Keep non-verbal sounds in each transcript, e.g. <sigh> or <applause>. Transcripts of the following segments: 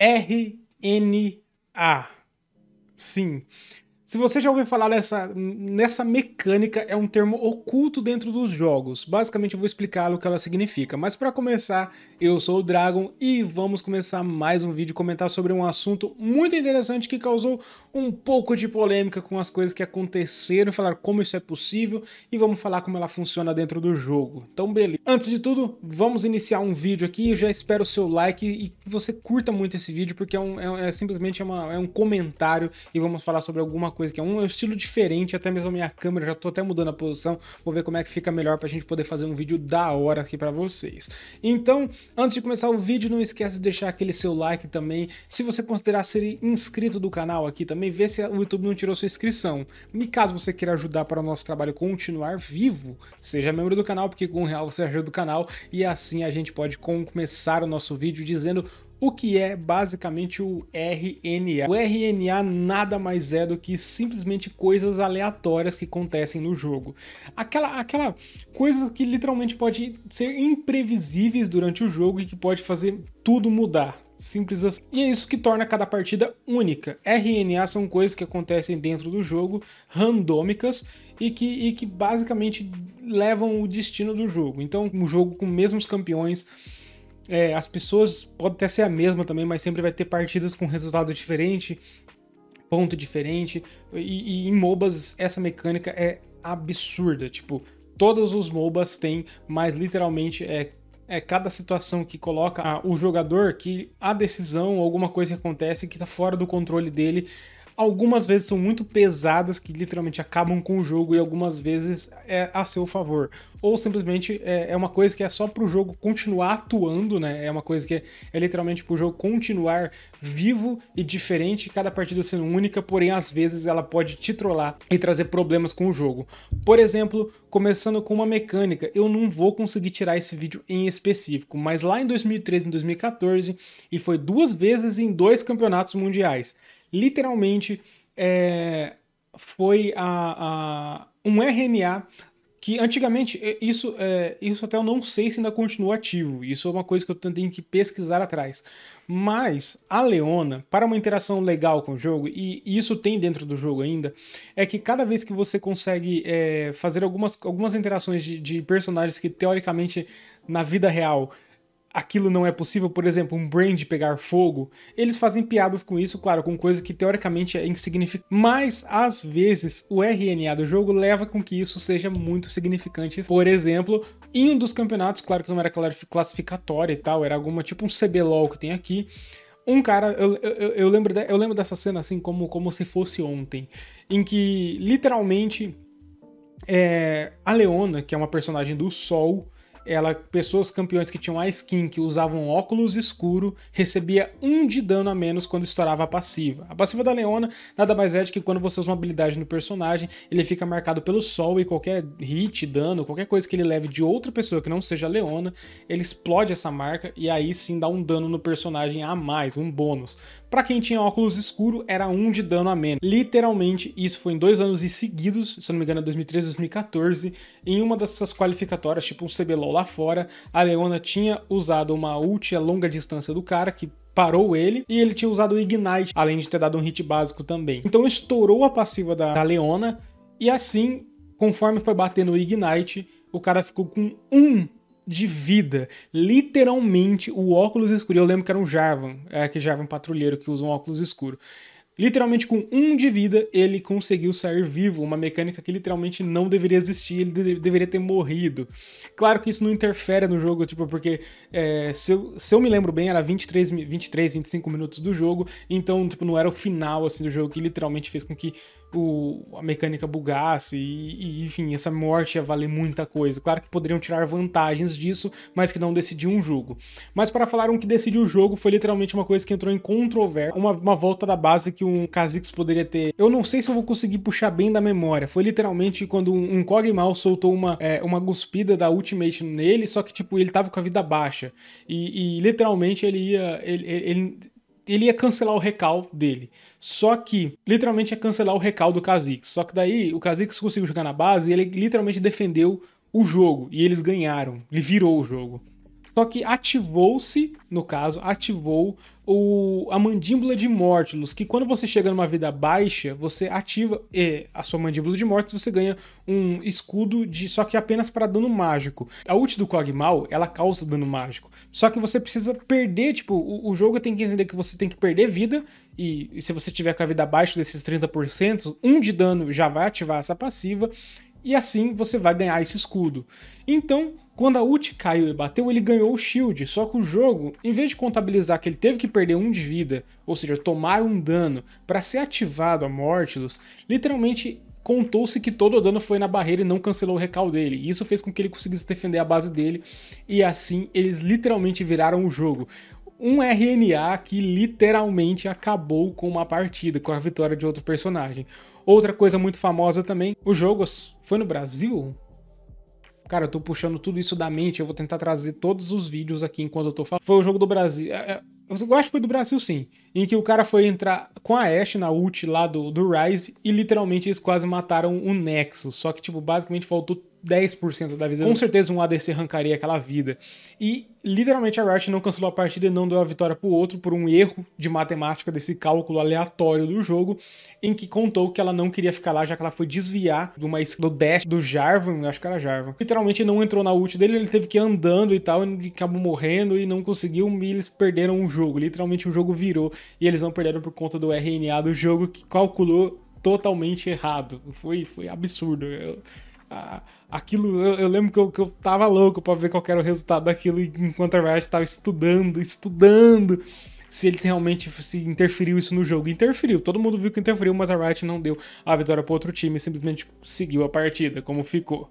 RNA. Sim, se você já ouviu falar nessa, nessa mecânica, é um termo oculto dentro dos jogos. Basicamente eu vou explicar o que ela significa. Mas para começar, eu sou o Dragon e vamos começar mais um vídeo comentar sobre um assunto muito interessante que causou um pouco de polêmica com as coisas que aconteceram, falar como isso é possível e vamos falar como ela funciona dentro do jogo. Então beleza. Antes de tudo, vamos iniciar um vídeo aqui. Eu já espero o seu like e que você curta muito esse vídeo porque é, um, é, é simplesmente é uma, é um comentário e vamos falar sobre alguma coisa coisa que é um estilo diferente, até mesmo a minha câmera, já tô até mudando a posição, vou ver como é que fica melhor pra gente poder fazer um vídeo da hora aqui pra vocês. Então, antes de começar o vídeo, não esquece de deixar aquele seu like também, se você considerar ser inscrito do canal aqui também, vê se o YouTube não tirou sua inscrição. E caso você queira ajudar para o nosso trabalho continuar vivo, seja membro do canal, porque com um real você ajuda o canal, e assim a gente pode começar o nosso vídeo dizendo o que é basicamente o RNA. O RNA nada mais é do que simplesmente coisas aleatórias que acontecem no jogo. Aquela, aquela coisa que literalmente pode ser imprevisíveis durante o jogo e que pode fazer tudo mudar. Simples assim. E é isso que torna cada partida única. RNA são coisas que acontecem dentro do jogo, randômicas, e que, e que basicamente levam o destino do jogo. Então, um jogo com mesmos campeões, é, as pessoas podem até ser a mesma também, mas sempre vai ter partidas com resultado diferente, ponto diferente. E, e em MOBAs essa mecânica é absurda. Tipo, todos os MOBAs têm, mas literalmente é é cada situação que coloca o jogador que a decisão, alguma coisa que acontece que está fora do controle dele, Algumas vezes são muito pesadas que literalmente acabam com o jogo e algumas vezes é a seu favor. Ou simplesmente é, é uma coisa que é só pro jogo continuar atuando, né? É uma coisa que é, é literalmente pro jogo continuar vivo e diferente, cada partida sendo única, porém às vezes ela pode te trollar e trazer problemas com o jogo. Por exemplo, começando com uma mecânica, eu não vou conseguir tirar esse vídeo em específico, mas lá em 2013 e 2014, e foi duas vezes em dois campeonatos mundiais literalmente é, foi a, a, um RNA que antigamente, é, isso, é, isso até eu não sei se ainda continua ativo, isso é uma coisa que eu tenho que pesquisar atrás. Mas a Leona, para uma interação legal com o jogo, e isso tem dentro do jogo ainda, é que cada vez que você consegue é, fazer algumas, algumas interações de, de personagens que teoricamente na vida real aquilo não é possível, por exemplo, um brand pegar fogo, eles fazem piadas com isso, claro, com coisa que teoricamente é insignificante, mas às vezes o RNA do jogo leva com que isso seja muito significante. Por exemplo, em um dos campeonatos, claro que não era classificatório e tal, era alguma tipo um CBLOL que tem aqui, um cara, eu, eu, eu lembro, de, eu lembro dessa cena assim como, como se fosse ontem, em que literalmente é, a Leona, que é uma personagem do Sol, ela, pessoas campeões que tinham a skin que usavam óculos escuro recebia um de dano a menos quando estourava a passiva. A passiva da Leona nada mais é de que quando você usa uma habilidade no personagem, ele fica marcado pelo sol e qualquer hit, dano, qualquer coisa que ele leve de outra pessoa que não seja a Leona, ele explode essa marca e aí sim dá um dano no personagem a mais, um bônus. Para quem tinha óculos escuro, era um de dano a menos. Literalmente, isso foi em dois anos seguidos, se eu não me engano, 2013 2014, em uma dessas qualificatórias, tipo um CBLOL lá fora, a Leona tinha usado uma ult a longa distância do cara, que parou ele e ele tinha usado o Ignite, além de ter dado um hit básico também. Então estourou a passiva da Leona e assim, conforme foi batendo o Ignite, o cara ficou com um de vida. Literalmente, o óculos escuro. Eu lembro que era um Jarvan, é que Jarvan patrulheiro que usa um óculos escuro. Literalmente com um de vida, ele conseguiu sair vivo, uma mecânica que literalmente não deveria existir, ele de deveria ter morrido. Claro que isso não interfere no jogo, tipo, porque é, se, eu, se eu me lembro bem, era 23, 23, 25 minutos do jogo, então, tipo, não era o final, assim, do jogo que literalmente fez com que o, a mecânica bugasse e, e, enfim, essa morte ia valer muita coisa. Claro que poderiam tirar vantagens disso, mas que não decidiu um jogo. Mas para falar um que decidiu o jogo foi literalmente uma coisa que entrou em controvérsia, uma, uma volta da base que um Kha'Zix poderia ter. Eu não sei se eu vou conseguir puxar bem da memória. Foi literalmente quando um, um Kog'Maw soltou uma, é, uma guspida da Ultimate nele, só que tipo, ele tava com a vida baixa. E, e literalmente ele ia... ele, ele ele ia cancelar o recal dele. Só que, literalmente, ia cancelar o recal do Kha'Zix. Só que daí, o Kha'Zix conseguiu jogar na base e ele literalmente defendeu o jogo. E eles ganharam. Ele virou o jogo. Só que ativou-se, no caso, ativou o, a mandíbula de Mortilus, que quando você chega numa vida baixa, você ativa é, a sua mandíbula de Mortilus, você ganha um escudo de só que apenas para dano mágico. A ult do Cogmal, ela causa dano mágico. Só que você precisa perder, tipo, o, o jogo tem que entender que você tem que perder vida, e, e se você tiver com a vida abaixo desses 30%, um de dano já vai ativar essa passiva, e assim você vai ganhar esse escudo. Então, quando a ult caiu e bateu, ele ganhou o shield, só que o jogo, em vez de contabilizar que ele teve que perder um de vida, ou seja, tomar um dano para ser ativado a Mortilus, literalmente contou-se que todo o dano foi na barreira e não cancelou o recal dele. E isso fez com que ele conseguisse defender a base dele, e assim eles literalmente viraram o jogo. Um RNA que literalmente acabou com uma partida, com a vitória de outro personagem. Outra coisa muito famosa também, o jogo foi no Brasil? Cara, eu tô puxando tudo isso da mente, eu vou tentar trazer todos os vídeos aqui enquanto eu tô falando. Foi o jogo do Brasil. É, é, eu acho que foi do Brasil, sim. Em que o cara foi entrar com a Ashe na ult lá do, do Rise e literalmente eles quase mataram o Nexus. Só que, tipo, basicamente faltou 10% da vida. Com certeza um ADC arrancaria aquela vida. E literalmente a Riot não cancelou a partida e não deu a vitória pro outro por um erro de matemática desse cálculo aleatório do jogo, em que contou que ela não queria ficar lá, já que ela foi desviar de uma, do dash do Jarvan, acho que era Jarvan. Literalmente não entrou na ult dele, ele teve que ir andando e tal, e acabou morrendo e não conseguiu, e eles perderam o jogo. Literalmente o jogo virou e eles não perderam por conta do RNA do jogo que calculou totalmente errado. Foi, foi absurdo. Eu aquilo, eu, eu, lembro que eu, que eu tava louco para ver qual era o resultado daquilo enquanto a Riot tava estudando, estudando se eles realmente se interferiu isso no jogo. Interferiu, todo mundo viu que interferiu, mas a Riot não deu a vitória para outro time, simplesmente seguiu a partida como ficou.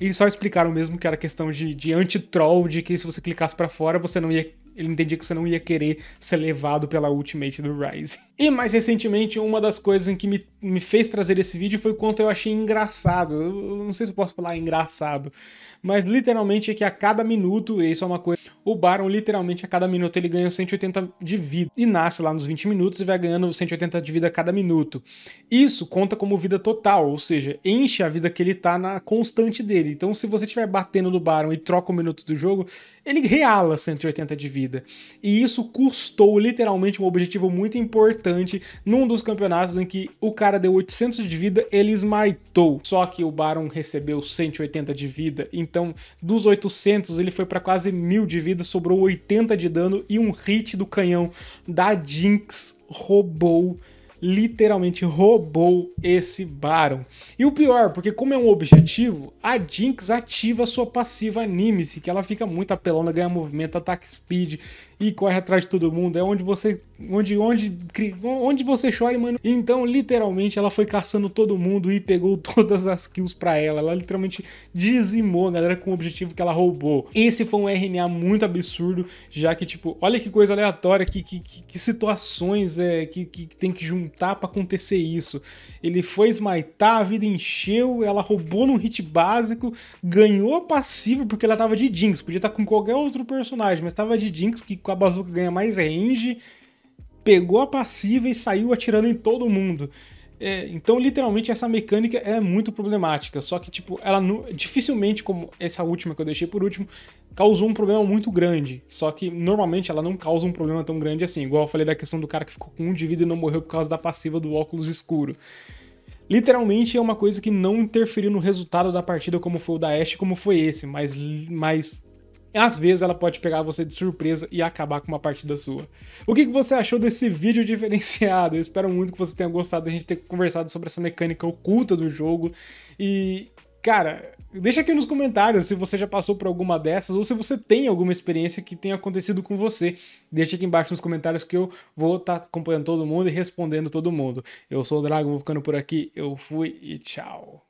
E só explicaram mesmo que era questão de, de anti-troll, de que se você clicasse para fora, você não ia ele entendia que você não ia querer ser levado pela ultimate do Rise. E mais recentemente, uma das coisas em que me me fez trazer esse vídeo foi o quanto eu achei engraçado. Eu não sei se eu posso falar engraçado, mas literalmente é que a cada minuto, e isso é uma coisa, o Baron literalmente a cada minuto ele ganha 180 de vida e nasce lá nos 20 minutos e vai ganhando 180 de vida a cada minuto. Isso conta como vida total, ou seja, enche a vida que ele tá na constante dele. Então se você estiver batendo no Baron e troca um minuto do jogo, ele reala 180 de vida. E isso custou literalmente um objetivo muito importante num dos campeonatos em que o cara cara deu 800 de vida, ele esmaitou. Só que o Baron recebeu 180 de vida, então dos 800 ele foi para quase 1000 de vida, sobrou 80 de dano e um hit do canhão da Jinx roubou literalmente roubou esse Baron. E o pior, porque como é um objetivo, a Jinx ativa sua passiva se que ela fica muito apelona, ganha movimento, ataque speed e corre atrás de todo mundo. É onde você onde onde onde você chora, mano. Então, literalmente ela foi caçando todo mundo e pegou <laughs> todas as kills para ela. Ela literalmente dizimou a galera com o objetivo que ela roubou. Esse foi um RNA muito absurdo, já que tipo, olha que coisa aleatória, que que, que, que situações é que, que tem que juntar lutar para acontecer isso. Ele foi smitar, a vida encheu, ela roubou num hit básico, ganhou a passiva porque ela tava de Jinx. Podia estar tá com qualquer outro personagem, mas tava de Jinx, que com a bazuca ganha mais range. Pegou a passiva e saiu atirando em todo mundo. É, então, literalmente, essa mecânica é muito problemática. Só que, tipo, ela dificilmente, como essa última que eu deixei por último, causou um problema muito grande. Só que normalmente ela não causa um problema tão grande assim, igual eu falei da questão do cara que ficou com um de vida e não morreu por causa da passiva do óculos escuro. Literalmente é uma coisa que não interferiu no resultado da partida, como foi o da Ashe, como foi esse, mas, mas às vezes ela pode pegar você de surpresa e acabar com uma partida sua. O que, você achou desse vídeo <laughs> diferenciado? Eu espero muito que você tenha gostado a gente ter conversado sobre essa mecânica oculta do jogo. E Cara, deixa aqui nos comentários se você já passou por alguma dessas ou se você tem alguma experiência que tenha acontecido com você. Deixa aqui embaixo nos comentários que eu vou estar tá acompanhando todo mundo e respondendo todo mundo. Eu sou o Drago, vou ficando por aqui. Eu fui e tchau.